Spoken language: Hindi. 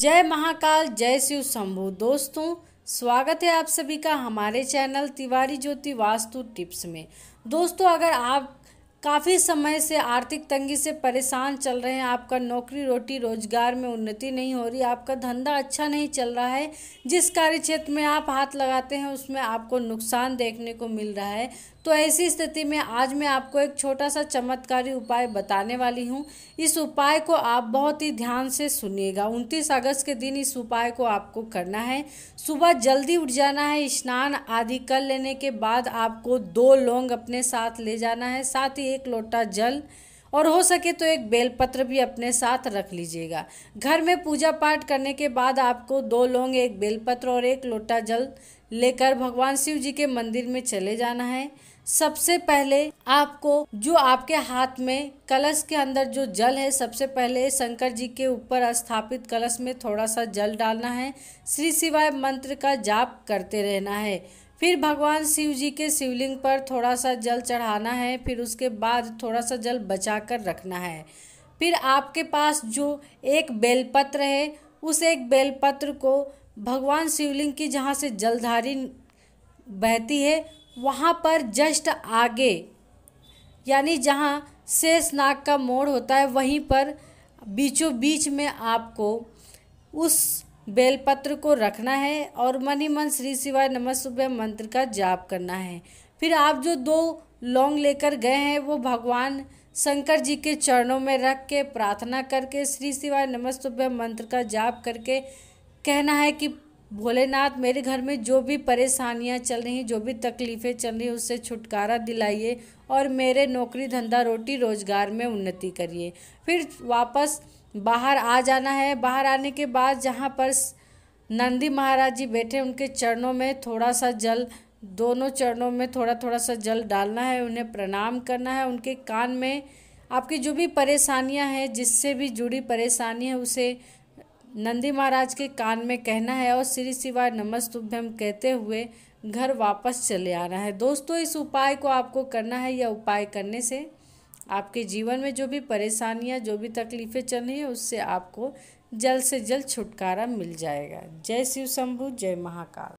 जय महाकाल जय शिव शंभु दोस्तों स्वागत है आप सभी का हमारे चैनल तिवारी ज्योति वास्तु टिप्स में दोस्तों अगर आप काफ़ी समय से आर्थिक तंगी से परेशान चल रहे हैं आपका नौकरी रोटी रोजगार में उन्नति नहीं हो रही आपका धंधा अच्छा नहीं चल रहा है जिस कार्य क्षेत्र में आप हाथ लगाते हैं उसमें आपको नुकसान देखने को मिल रहा है तो ऐसी स्थिति में आज मैं आपको एक छोटा सा चमत्कारी उपाय बताने वाली हूँ इस उपाय को आप बहुत ही ध्यान से सुनिएगा उनतीस अगस्त के दिन इस उपाय को आपको करना है सुबह जल्दी उठ जाना है स्नान आदि कर लेने के बाद आपको दो लौंग अपने साथ ले जाना है साथ ही एक लोटा जल और हो सके तो एक बेलपत्र भी अपने साथ रख लीजिएगा घर में पूजा पाठ करने के बाद आपको दो लोग एक बेलपत्र और एक लोटा जल लेकर भगवान शिव जी के मंदिर में चले जाना है सबसे पहले आपको जो आपके हाथ में कलश के अंदर जो जल है सबसे पहले शंकर जी के ऊपर स्थापित कलश में थोड़ा सा जल डालना है श्री शिवाय मंत्र का जाप करते रहना है फिर भगवान शिव जी के शिवलिंग पर थोड़ा सा जल चढ़ाना है फिर उसके बाद थोड़ा सा जल बचा कर रखना है फिर आपके पास जो एक बेलपत्र है उस एक बेलपत्र को भगवान शिवलिंग की जहाँ से जलधारी बहती है वहाँ पर जस्ट आगे यानी जहाँ शेष नाग का मोड़ होता है वहीं पर बीचों बीच में आपको उस बेलपत्र को रखना है और मन ही मन श्री शिवाय नमः सुबह मंत्र का जाप करना है फिर आप जो दो लौंग लेकर गए हैं वो भगवान शंकर जी के चरणों में रख के प्रार्थना करके श्री शिवाय नमस्तुभ्य मंत्र का जाप करके कहना है कि भोलेनाथ मेरे घर में जो भी परेशानियां चल रही हैं जो भी तकलीफ़ें चल रही हैं उससे छुटकारा दिलाइए और मेरे नौकरी धंधा रोटी रोज़गार में उन्नति करिए फिर वापस बाहर आ जाना है बाहर आने के बाद जहाँ पर नंदी महाराज जी बैठे उनके चरणों में थोड़ा सा जल दोनों चरणों में थोड़ा थोड़ा सा जल डालना है उन्हें प्रणाम करना है उनके कान में आपकी जो भी परेशानियां हैं जिससे भी जुड़ी परेशानी है उसे नंदी महाराज के कान में कहना है और श्री शिवाय नमस्तुभ्यम कहते हुए घर वापस चले आना है दोस्तों इस उपाय को आपको करना है या उपाय करने से आपके जीवन में जो भी परेशानियां जो भी तकलीफ़ें चल रही हैं उससे आपको जल्द से जल्द छुटकारा मिल जाएगा जय शिव शंभु जय महाकाल